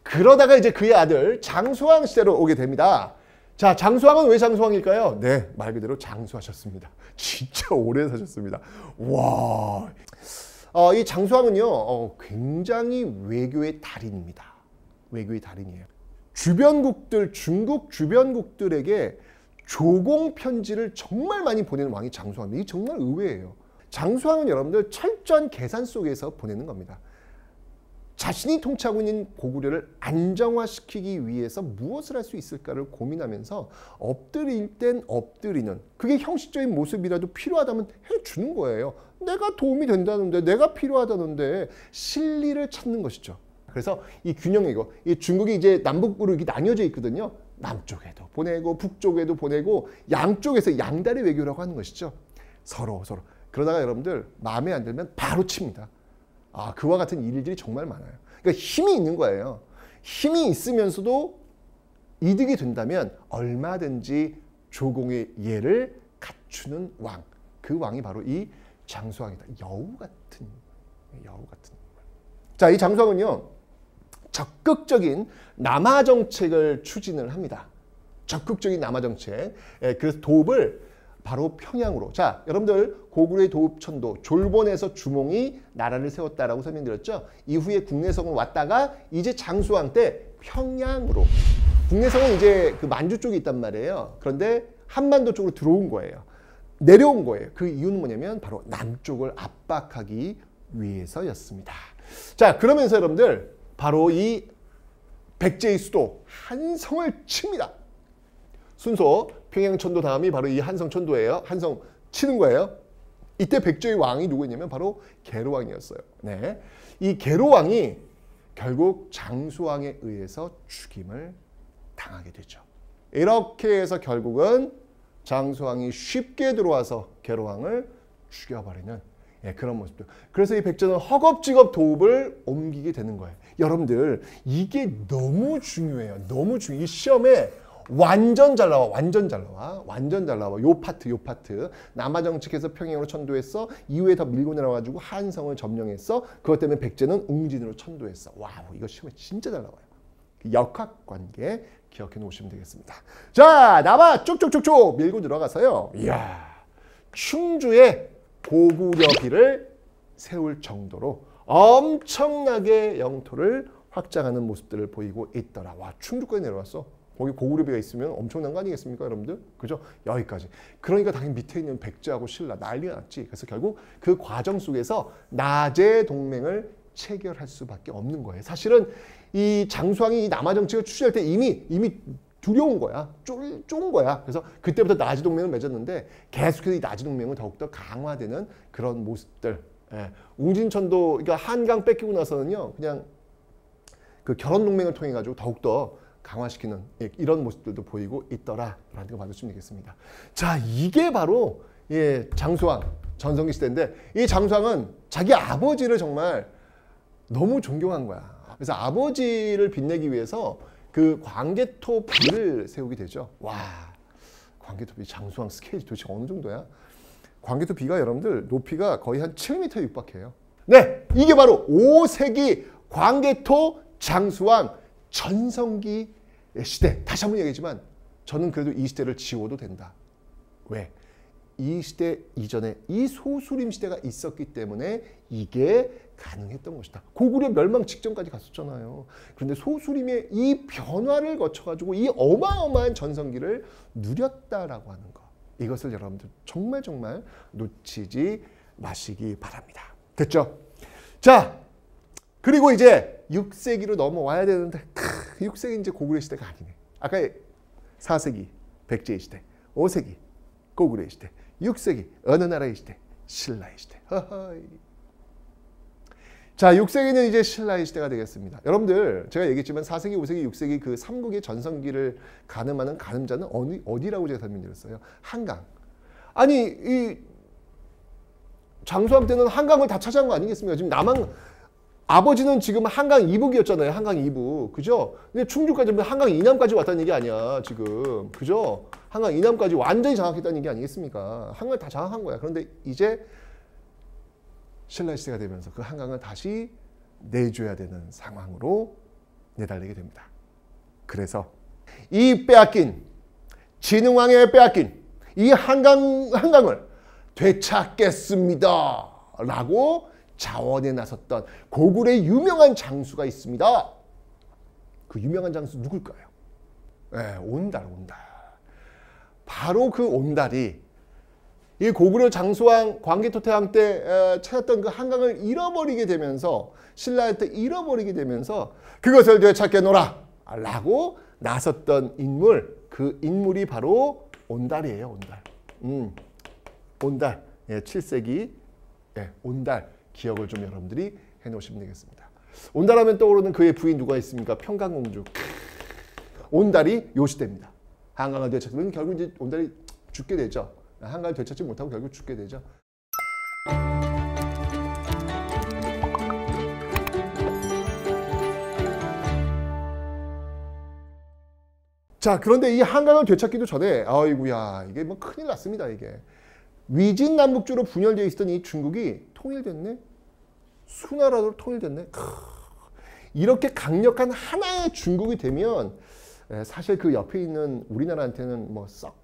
그러다가 이제 그의 아들 장수왕 시대로 오게 됩니다. 자, 장수왕은 왜 장수왕일까요? 네, 말 그대로 장수하셨습니다. 진짜 오래 사셨습니다. 와. 어, 이 장수왕은요, 어, 굉장히 외교의 달인입니다. 외교의 달인이에요. 주변국들 중국 주변국들에게 조공 편지를 정말 많이 보내는 왕이 장수왕입니다. 이 정말 의외예요. 장수왕은 여러분들 철저한 계산 속에서 보내는 겁니다. 자신이 통치하고 있는 고구려를 안정화시키기 위해서 무엇을 할 수 있을까를 고민하면서 엎드릴 땐 엎드리는 그게 형식적인 모습이라도 필요하다면 해주는 거예요. 내가 도움이 된다는데 내가 필요하다는데 실리를 찾는 것이죠. 그래서 이 균형이고 이 중국이 이제 남북으로 이게 나뉘어져 있거든요. 남쪽에도 보내고 북쪽에도 보내고 양쪽에서 양다리 외교라고 하는 것이죠. 서로 서로 그러다가 여러분들 마음에 안 들면 바로 칩니다. 아 그와 같은 일들이 정말 많아요. 그러니까 힘이 있는 거예요. 힘이 있으면서도 이득이 된다면 얼마든지 조공의 예를 갖추는 왕. 그 왕이 바로 이 장수왕이다. 여우 같은 여우 같은. 자, 이 장수왕은요. 적극적인 남아 정책을 추진을 합니다. 적극적인 남아 정책. 예, 그래서 도읍을 바로 평양으로. 자, 여러분들 고구려의 도읍천도 졸본에서 주몽이 나라를 세웠다라고 설명드렸죠. 이후에 국내성을 왔다가 이제 장수왕 때 평양으로. 국내성은 이제 그 만주 쪽에 있단 말이에요. 그런데 한반도 쪽으로 들어온 거예요. 내려온 거예요. 그 이유는 뭐냐면 바로 남쪽을 압박하기 위해서였습니다. 자, 그러면서 여러분들 바로 이 백제의 수도 한성을 칩니다. 순서 평양천도 다음이 바로 이 한성천도예요. 한성 치는 거예요. 이때 백제의 왕이 누구였냐면 바로 계로왕이었어요. 네. 이 계로왕이 결국 장수왕에 의해서 죽임을 당하게 되죠. 이렇게 해서 결국은 장수왕이 쉽게 들어와서 계로왕을 죽여버리는 예, 그런 모습도. 그래서 이 백제는 허겁지겁 도읍을 옮기게 되는 거예요. 여러분들 이게 너무 중요해요. 너무 중요해. 시험에 완전 잘 나와 완전 잘 나와 완전 잘 나와 요 파트 요 파트 남아정측에서 평양으로 천도했어 이후에 더 밀고 내려가지고 한성을 점령했어 그것 때문에 백제는 웅진으로 천도했어 와우 이거 시험에 진짜 잘 나와요 역학관계 기억해 놓으시면 되겠습니다 자 남아 쭉쭉쭉쭉 밀고 들어가서요 이야 충주에 고구려비를 세울 정도로 엄청나게 영토를 확장하는 모습들을 보이고 있더라. 와 충주까지 내려왔어. 거기 고구려비가 있으면 엄청난 거 아니겠습니까 여러분들? 그죠? 여기까지. 그러니까 당연히 밑에 있는 백제하고 신라 난리가 났지. 그래서 결국 그 과정 속에서 낮의 동맹을 체결할 수밖에 없는 거예요. 사실은 이 장수왕이 이 남아 정책을 추진할 때 이미 이미 두려운 거야. 쫄, 쫄은 거야. 그래서 그때부터 나지 동맹을 맺었는데 계속해서 이 나지 동맹은 더욱더 강화되는 그런 모습들. 예. 웅진천도 그러니까 한강 뺏기고 나서는요 그냥 그 결혼 동맹을 통해 가지고 더욱더 강화시키는 예, 이런 모습들도 보이고 있더라라는 거 봐주시면 되겠습니다. 자 이게 바로 예, 장수왕 전성기 시대인데 이 장수왕은 자기 아버지를 정말 너무 존경한 거야. 그래서 아버지를 빛내기 위해서 그 광개토 비를 세우게 되죠. 와 광개토 비 장수왕 스케일이 도대체 어느 정도야? 광개토 비가 여러분들 높이가 거의 한 7m 육박해요. 네, 이게 바로 5세기 광개토 장수왕 전성기 시대. 다시 한번 얘기하지만 저는 그래도 이 시대를 지워도 된다. 왜? 이 시대 이전에 이 소수림 시대가 있었기 때문에 이게 가능했던 것이다. 고구려 멸망 직전까지 갔었잖아요. 그런데 소수림의 이 변화를 거쳐가지고 이 어마어마한 전성기를 누렸다라고 하는 것. 이것을 여러분들 정말 정말 놓치지 마시기 바랍니다. 됐죠? 자, 그리고 이제 6세기로 넘어와야 되는데 크, 6세기 이제 고구려 시대가 아니네. 아까 4세기 백제의 시대, 5세기 고구려 시대, 6세기 어느 나라의 시대, 신라의 시대. 허허이. 자, 6세기는 이제 신라의 시대가 되겠습니다. 여러분들, 제가 얘기했지만 4세기, 5세기, 6세기 그삼국의 전성기를 가늠하는 가늠자는 어디, 어디라고 제가 설명드렸어요? 한강. 아니, 이 장수함 때는 한강을 다 차지한 거 아니겠습니까? 지금 남한, 아버지는 지금 한강 이북이었잖아요. 한강 이북. 그죠? 근데 충주까지, 한강 이남까지 왔다는 얘기 아니야, 지금. 그죠? 한강 이남까지 완전히 장악했다는 얘기 아니겠습니까? 한강을 다 장악한 거야. 그런데 이제 신라 시대가 되면서 그 한강을 다시 내줘야 되는 상황으로 내달리게 됩니다. 그래서 이 빼앗긴 진흥왕의 빼앗긴 이 한강 한강을 되찾겠습니다. 라고 자원에 나섰던 고구려의 유명한 장수가 있습니다. 그 유명한 장수 누굴까요? 네, 온달 온달. 바로 그 온달이 이 고구려 장수왕 광개토태왕 때 찾았던 그 한강을 잃어버리게 되면서 신라한테 잃어버리게 되면서 그것을 되찾게노아 라고 나섰던 인물 그 인물이 바로 온달이에요 온달 음, 온달 예, 7세기 예, 온달 기억을 좀 여러분들이 해놓으시면 되겠습니다 온달 하면 떠오르는 그의 부인 누가 있습니까 평강공주 온달이 요시됩니다 한강을 되찾으면 결국 이제 온달이 죽게 되죠 한가를 되찾지 못하고 결국 죽게 되죠. 자 그런데 이 한강을 되찾기도 전에 아이구야 이게 뭐 큰일 났습니다 이게 위진 남북주로 분열되어 있었던 이 중국이 통일됐네 수나라로 통일됐네 크... 이렇게 강력한 하나의 중국이 되면 사실 그 옆에 있는 우리나라한테는 뭐썩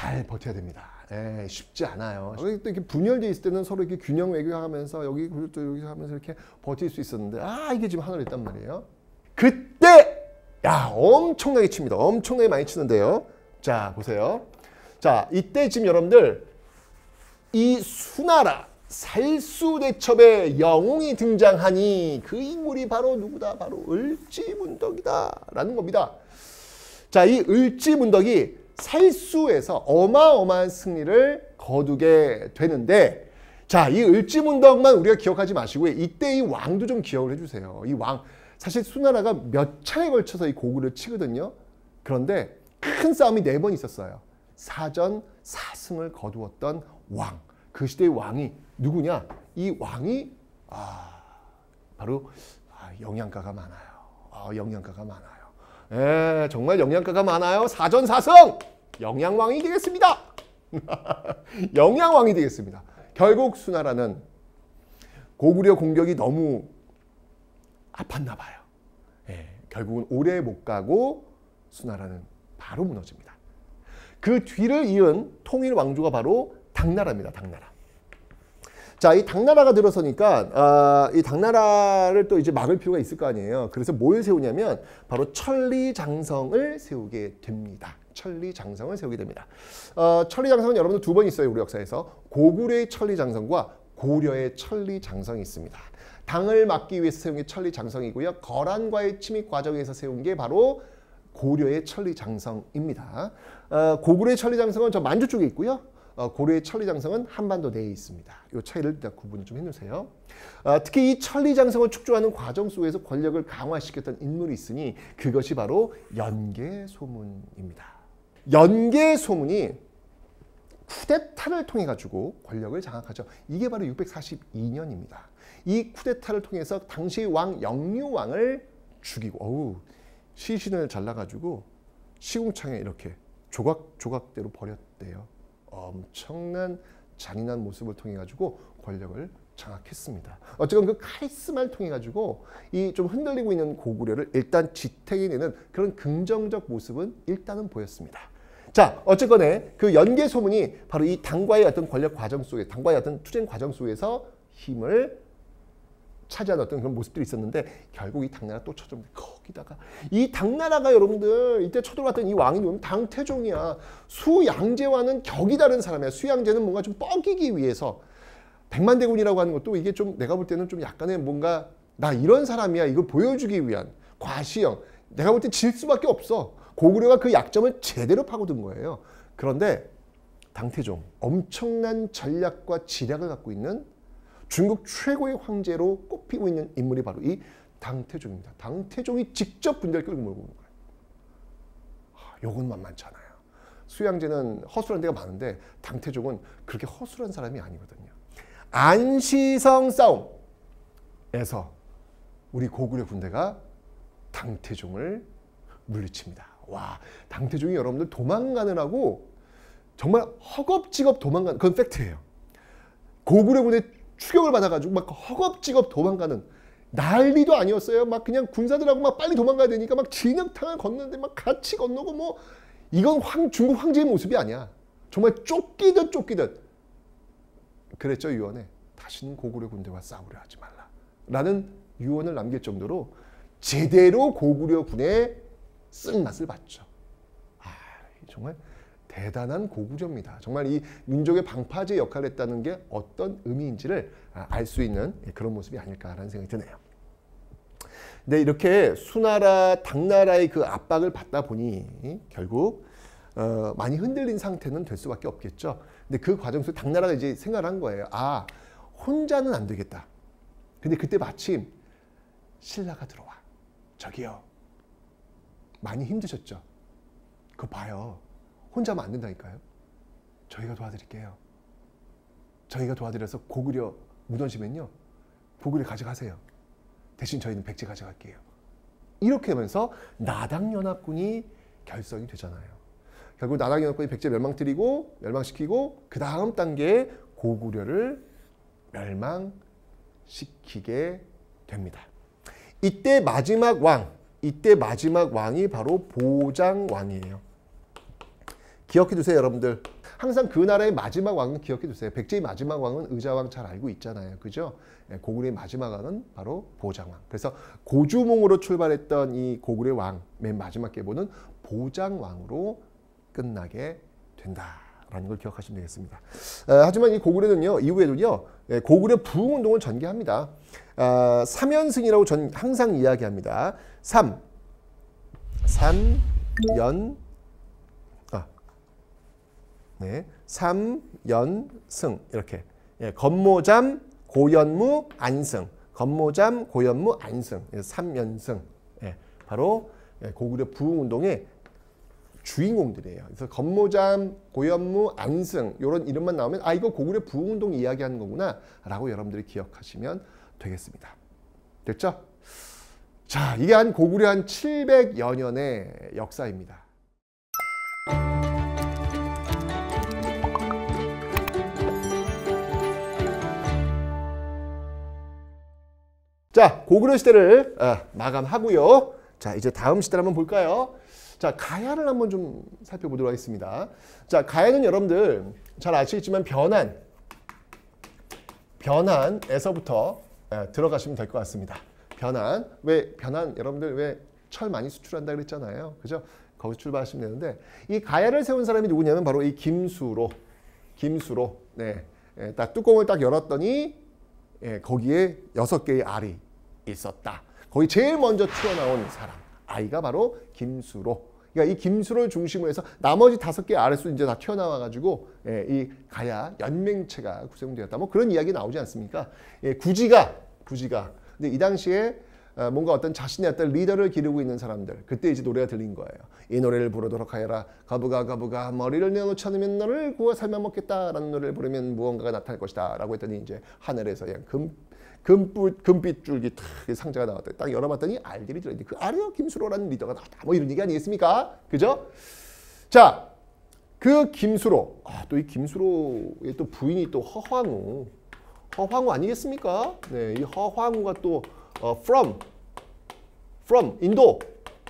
잘 버텨야 됩니다. 예, 쉽지 않아요. 아, 또 이렇게 분열돼 있을 때는 서로 이렇게 균형 외교하면서 여기 또 여기 하면서 이렇게 버틸 수 있었는데 아 이게 지금 하늘에 있단 말이에요. 그때 야 엄청나게 칩니다. 엄청나게 많이 치는데요. 자 보세요. 자 이때 지금 여러분들 이 수나라 살수대첩의 영웅이 등장하니 그 인물이 바로 누구다? 바로 을지문덕이다 라는 겁니다. 자, 이 을지문덕이 살수에서 어마어마한 승리를 거두게 되는데 자, 이 을지문덕만 우리가 기억하지 마시고 이때 이 왕도 좀 기억을 해주세요. 이 왕, 사실 수나라가 몇 차례 걸쳐서 이 고구려를 치거든요. 그런데 큰 싸움이 네 번 있었어요. 사전 사승을 거두었던 왕, 그 시대의 왕이 누구냐? 이 왕이 아, 바로 아, 영양가가 많아요. 아, 영양가가 많아. 에, 예, 정말 영양가가 많아요. 사전사성 영양왕이 되겠습니다. 영양왕이 되겠습니다. 결국 수나라는 고구려 공격이 너무 아팠나 봐요. 예, 결국은 오래 못 가고 수나라는 바로 무너집니다. 그 뒤를 이은 통일 왕조가 바로 당나라입니다. 당나라. 자, 이 당나라가 들어서니까 아, 이 당나라를 또 이제 막을 필요가 있을 거 아니에요. 그래서 뭘 세우냐면 바로 천리장성을 세우게 됩니다. 천리장성을 세우게 됩니다. 어, 천리장성은 여러분들 두 번 있어요. 우리 역사에서 고구려의 천리장성과 고려의 천리장성이 있습니다. 당을 막기 위해서 세운 게 천리장성이고요. 거란과의 침입 과정에서 세운 게 바로 고려의 천리장성입니다. 어, 고구려의 천리장성은 저 만주 쪽에 있고요. 어, 고려의 천리장성은 한반도 내에 있습니다. 이 차이를 일단 구분을 좀 해놓으세요. 아, 특히 이 천리장성을 축조하는 과정 속에서 권력을 강화시켰던 인물이 있으니 그것이 바로 연개소문입니다. 연개소문이 쿠데타를 통해 가지고 권력을 장악하죠. 이게 바로 642년입니다. 이 쿠데타를 통해서 당시 왕 영유왕을 죽이고 어우 시신을 잘라가지고 시궁창에 이렇게 조각 조각대로 버렸대요. 엄청난 잔인한 모습을 통해 가지고 권력을 장악했습니다. 어쨌건 그 카리스마를 통해 가지고 이 좀 흔들리고 있는 고구려를 일단 지탱해내는 그런 긍정적 모습은 일단은 보였습니다. 자, 어쨌건에 그 연개 소문이 바로 이 당과의 어떤 권력 과정 속에, 당과의 어떤 투쟁 과정 속에서 힘을 차지하는 어떤 그런 모습들이 있었는데 결국 이 당나라 또 쳐들어 거기다가 이 당나라가 여러분들 이때 쳐들어왔던 이 왕이 누구 당태종이야 수양제와는 격이 다른 사람이야 수양제는 뭔가 좀 뻐기기 위해서 백만대군이라고 하는 것도 이게 좀 내가 볼 때는 좀 약간의 뭔가 나 이런 사람이야 이걸 보여주기 위한 과시형 내가 볼 때 질 수밖에 없어 고구려가 그 약점을 제대로 파고든 거예요 그런데 당태종 엄청난 전략과 지략을 갖고 있는 중국 최고의 황제로 꼽히고 있는 인물이 바로 이 당태종입니다. 당태종이 직접 분대를 끌고 몰고 오는 거예요. 아, 요건 만만찮아요. 수양제는 허술한 데가 많은데 당태종은 그렇게 허술한 사람이 아니거든요. 안시성 싸움에서 우리 고구려 군대가 당태종을 물리칩니다. 와, 당태종이 여러분들 도망가느라고 정말 허겁지겁 도망간 그건 팩트예요. 고구려 군대 추격을 받아가지고 막 허겁지겁 도망가는 난리도 아니었어요. 막 그냥 군사들하고 막 빨리 도망가야 되니까 막 진흙탕을 걷는데 막 같이 건너고 뭐 이건 황, 중국 황제의 모습이 아니야. 정말 쫓기듯 쫓기듯 그랬죠 유언에 다시는 고구려 군대와 싸우려 하지 말라 라는 유언을 남길 정도로 제대로 고구려 군의 쓴맛을 봤죠. 아, 정말 대단한 고구조입니다 정말 이 민족의 방파제 역할을 했다는 게 어떤 의미인지를 아, 알수 있는 예, 그런 모습이 아닐까라는 생각이 드네요. 근 이렇게 수나라, 당나라의 그 압박을 받다 보니 결국 어, 많이 흔들린 상태는 될 수밖에 없겠죠. 근데 그 과정 속에 당나라가 이제 생각을 한 거예요. 아, 혼자는 안 되겠다. 근데 그때 마침 신라가 들어와. 저기요. 많이 힘드셨죠? 그거 봐요. 혼자 하면 안 된다니까요. 저희가 도와드릴게요. 저희가 도와드려서 고구려 무너지면요. 고구려 가져가세요. 대신 저희는 백제 가져갈게요. 이렇게 하면서 나당연합군이 결성이 되잖아요. 결국 나당연합군이 백제 멸망뜨리고 멸망시키고 그 다음 단계에 고구려를 멸망시키게 됩니다. 이때 마지막 왕, 이때 마지막 왕이 바로 보장왕이에요. 기억해 두세요 여러분들 항상 그 나라의 마지막 왕은 기억해 두세요 백제의 마지막 왕은 의자왕 잘 알고 있잖아요 그죠 예, 고구려의 마지막 왕은 바로 보장왕 그래서 고주몽으로 출발했던 이 고구려 왕맨 마지막 계보는 보장왕으로 끝나게 된다 라는 걸 기억하시면 되겠습니다. 아, 하지만 이 고구려는요, 이후에도요, 예, 고구려 부흥운동을 전개합니다. 아, 삼연승이라고 전 항상 이야기합니다. 삼, 삼, 연, 네, 삼연승 이렇게 예, 건모잠 고연무 안승 건모잠 고연무 안승 예, 삼연승 예, 바로 예, 고구려 부흥운동의 주인공들이에요. 그래서 건모잠, 고연무, 안승 이런 이름만 나오면 아 이거 고구려 부흥운동 이야기하는 거구나 라고 여러분들이 기억하시면 되겠습니다. 됐죠? 자 이게 한 고구려 한 700여 년의 역사입니다. 자, 고구려 시대를 아, 마감하고요. 자, 이제 다음 시대를 한번 볼까요? 자, 가야를 한번 좀 살펴보도록 하겠습니다. 자, 가야는 여러분들 잘 아시겠지만 변환, 변환에서부터 예, 들어가시면 될 것 같습니다. 변환, 왜 변환 여러분들 왜 철 많이 수출한다 그랬잖아요. 그죠? 거기서 출발하시면 되는데 이 가야를 세운 사람이 누구냐면 바로 이 김수로, 김수로. 네, 예, 딱 뚜껑을 딱 열었더니 예, 거기에 여섯 개의 알이 있었다. 거기 제일 먼저 튀어나온 사람. 아이가 바로 김수로. 그러니까 이 김수를 중심으로 해서 나머지 다섯 개 아랫수 이제 다 튀어나와가지고 예, 이 가야 연맹체가 구성되었다. 뭐 그런 이야기 나오지 않습니까? 예, 구지가 구지가. 근데 이 당시에 어, 뭔가 어떤 자신의 어떤 리더를 기르고 있는 사람들 그때 이제 노래가 들린 거예요. 이 노래를 부르도록 하여라. 가부가 가부가 머리를 내놓지 않으면 너를 구워 삶아 먹겠다라는 노래를 부르면 무언가가 나타날 것이다 라고 했더니 이제 하늘에서 그냥 금 금빛, 금빛 줄기 탁 상자가 나왔다. 딱 열어봤더니 알들이 들어있는데 그 아래요 김수로라는 리더가 나왔다. 뭐 이런 얘기 아니겠습니까? 그죠? 자, 그 김수로. 아, 또이 김수로의 또 부인이 또 허황우. 허황우 아니겠습니까? 네, 이 허황우가 또 어, from, from 인도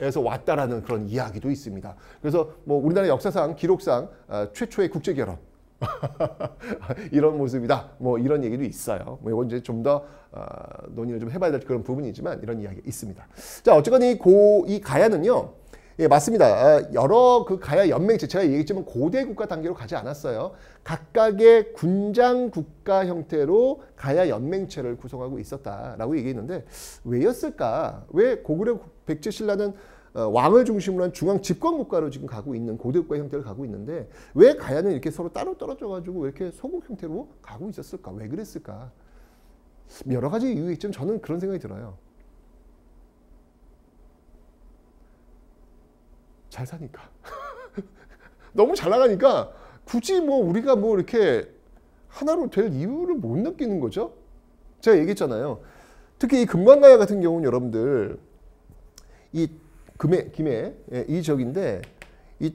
에서 왔다라는 그런 이야기도 있습니다. 그래서 뭐 우리나라 역사상 기록상 어, 최초의 국제 결혼 이런 모습이다. 뭐 이런 얘기도 있어요. 뭐 이건 이제 좀더 어, 논의를 좀 해봐야 될 그런 부분이지만 이런 이야기가 있습니다. 자, 어쨌건 이 고, 이 가야는요. 예, 맞습니다. 아, 여러 그 가야 연맹 제가 얘기했지만 고대 국가 단계로 가지 않았어요. 각각의 군장 국가 형태로 가야 연맹체를 구성하고 있었다라고 얘기했는데 왜였을까? 왜 고구려 백제신라는 어, 왕을 중심으로 한 중앙 집권 국가로 지금 가고 있는 고대국가 형태를 가고 있는데 왜 가야는 이렇게 서로 따로 떨어져 가지고 왜 이렇게 소국 형태로 가고 있었을까? 왜 그랬을까? 여러 가지 이유가 있지만 저는 그런 생각이 들어요. 잘 사니까. 너무 잘 나가니까 굳이 뭐 우리가 뭐 이렇게 하나로 될 이유를 못 느끼는 거죠. 제가 얘기했잖아요. 특히 이 금관가야 같은 경우는 여러분들 이 금해 김해 예, 이지역인데이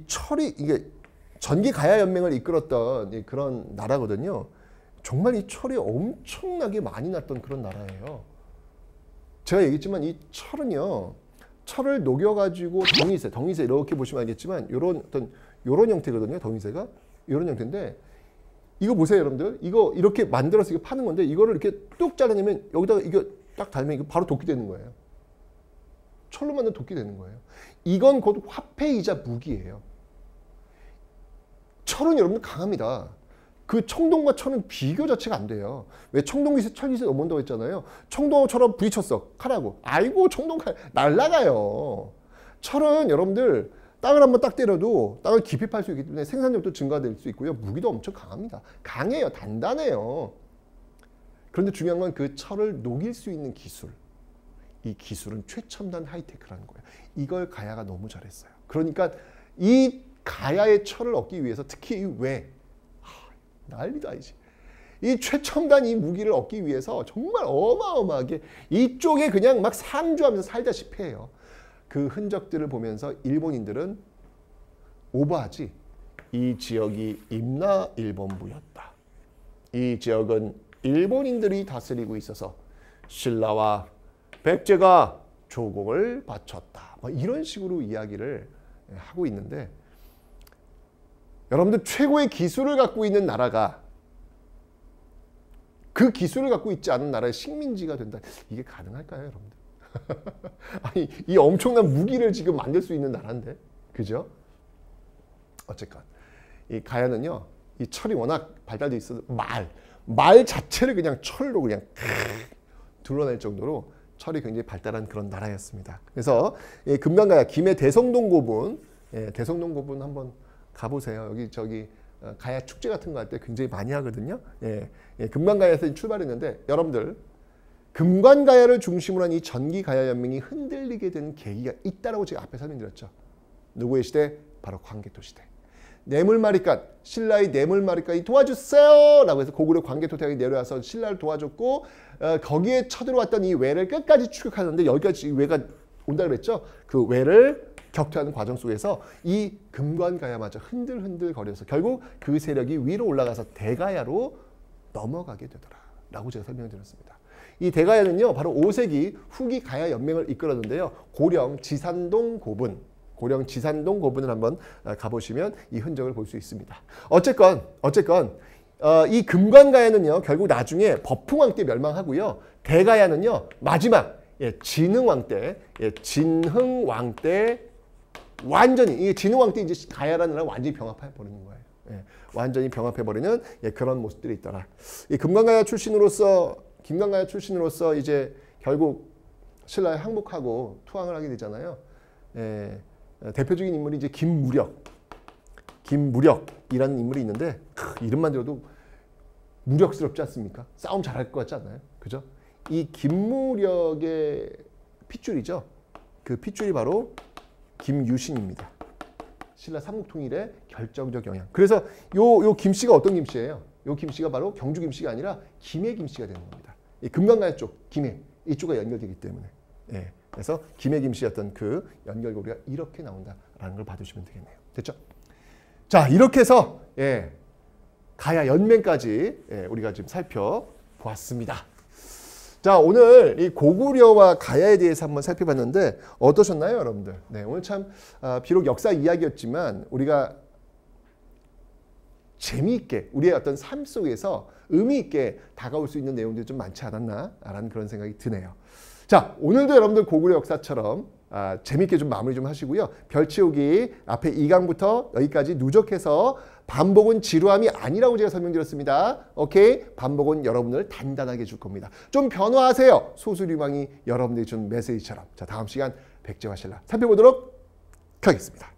철이 이게 전기 가야 연맹을 이끌었던 그런 나라거든요. 정말 이 철이 엄청나게 많이 났던 그런 나라예요. 제가 얘기했지만 이 철은요. 철을 녹여가지고 덩이새, 덩이새 이렇게 보시면 알겠지만 이런 어떤 이런 형태거든요. 덩이새가 이런 형태인데 이거 보세요, 여러분들. 이거 이렇게 만들어서 이거 파는 건데 이거를 이렇게 뚝 잘라내면 여기다가 이거 딱 달면 이거 바로 도끼 되는 거예요. 철로 만든 도끼 되는 거예요. 이건 곧 화폐이자 무기예요. 철은 여러분 강합니다. 그 청동과 철은 비교 자체가 안 돼요. 왜 청동 기세 철 기세 넘어온다고 했잖아요. 청동처럼 부딪혔어 칼하고 아이고 청동 칼 날라가요. 철은 여러분들 땅을 한번 딱 때려도 땅을 깊이 팔 수 있기 때문에 생산력도 증가될 수 있고요. 무기도 엄청 강합니다. 강해요. 단단해요. 그런데 중요한 건 그 철을 녹일 수 있는 기술. 이 기술은 최첨단 하이테크라는 거예요. 이걸 가야가 너무 잘했어요. 그러니까 이 가야의 철을 얻기 위해서 특히 왜 하, 난리도 아니지. 이 최첨단 이 무기를 얻기 위해서 정말 어마어마하게 이쪽에 그냥 막 상주하면서 살다시피 해요. 그 흔적들을 보면서 일본인들은 오버하지. 이 지역이 임나 일본부였다. 이 지역은 일본인들이 다스리고 있어서 신라와 백제가 조공을 바쳤다. 뭐 이런 식으로 이야기를 하고 있는데 여러분들 최고의 기술을 갖고 있는 나라가 그 기술을 갖고 있지 않은 나라의 식민지가 된다. 이게 가능할까요, 여러분들? 아니, 이 엄청난 무기를 지금 만들 수 있는 나라인데. 그죠? 어쨌건 이 가야는요. 이 철이 워낙 발달돼 있어서 말, 말 자체를 그냥 철로 그냥 드러낼 정도로 철이 굉장히 발달한 그런 나라였습니다. 그래서 예, 금강가야 김해 대성동 고분 예, 대성동 고분 한번 가보세요. 여기 저기 어, 가야 축제 같은 거 할 때 굉장히 많이 하거든요. 예, 예, 금강가야에서 출발했는데 여러분들 금관가야를 중심으로 한 이 전기가야연맹이 흔들리게 된 계기가 있다고 제가 앞에 설명드렸죠. 누구의 시대? 바로 광개토 시대. 뇌물마리값 신라의 뇌물마리까지 도와주세요 라고 해서 고구려 관개토태학이 내려와서 신라를 도와줬고 어, 거기에 쳐들어왔던 이 외를 끝까지 추격하는데 여기까지 외가 온다 그랬죠 그 외를 격퇴하는 과정 속에서 이 금관가야마저 흔들흔들 거려서 결국 그 세력이 위로 올라가서 대가야로 넘어가게 되더라 라고 제가 설명드렸습니다 이 대가야는요 바로 5세기 후기 가야 연맹을 이끌었는데요 고령 지산동 고분 고령 지산동 고분을 한번 어, 가보시면 이 흔적을 볼 수 있습니다. 어쨌건 어쨌건 어, 이 금관가야는요 결국 나중에 버풍왕 때 멸망하고요 대가야는요 마지막 예, 진흥왕 때 예, 진흥왕 때 완전히 이 진흥왕 때 이제 가야라는 완전히 병합해 버리는 거예요. 예, 완전히 병합해 버리는 예, 그런 모습들이 있더라. 이 금관가야 출신으로서 김관가야 출신으로서 이제 결국 신라에 항복하고 투항을 하게 되잖아요. 예, 어, 대표적인 인물이 이제 김무력, 김무력이라는 인물이 있는데 크, 이름만 들어도 무력스럽지 않습니까? 싸움 잘할 것 같지 않나요? 그죠? 이 김무력의 핏줄이죠. 그 핏줄이 바로 김유신입니다. 신라 삼국통일의 결정적 영향. 그래서 요 요 김씨가 어떤 김씨예요? 요 김씨가 바로 경주 김씨가 아니라 김해 김씨가 되는 겁니다. 금강가의 쪽 김해 이쪽과 연결되기 때문에. 예. 그래서 김해 김씨였던 그 연결고리가 이렇게 나온다라는 걸 봐주시면 되겠네요. 됐죠? 자 이렇게 해서 예, 가야 연맹까지 예, 우리가 지금 살펴보았습니다. 자 오늘 이 고구려와 가야에 대해서 한번 살펴봤는데 어떠셨나요 여러분들? 네 오늘 참 아, 비록 역사 이야기였지만 우리가 재미있게 우리의 어떤 삶 속에서 의미 있게 다가올 수 있는 내용들이 좀 많지 않았나라는 그런 생각이 드네요. 자, 오늘도 여러분들 고구려 역사처럼 아, 재밌게 좀 마무리 좀 하시고요. 별치우기 앞에 2강부터 여기까지 누적해서 반복은 지루함이 아니라고 제가 설명드렸습니다. 오케이? 반복은 여러분을 단단하게 줄 겁니다. 좀 변화하세요. 소수리망이 여러분들이 준 메시지처럼. 자, 다음 시간 백제와 실라 살펴보도록 하겠습니다.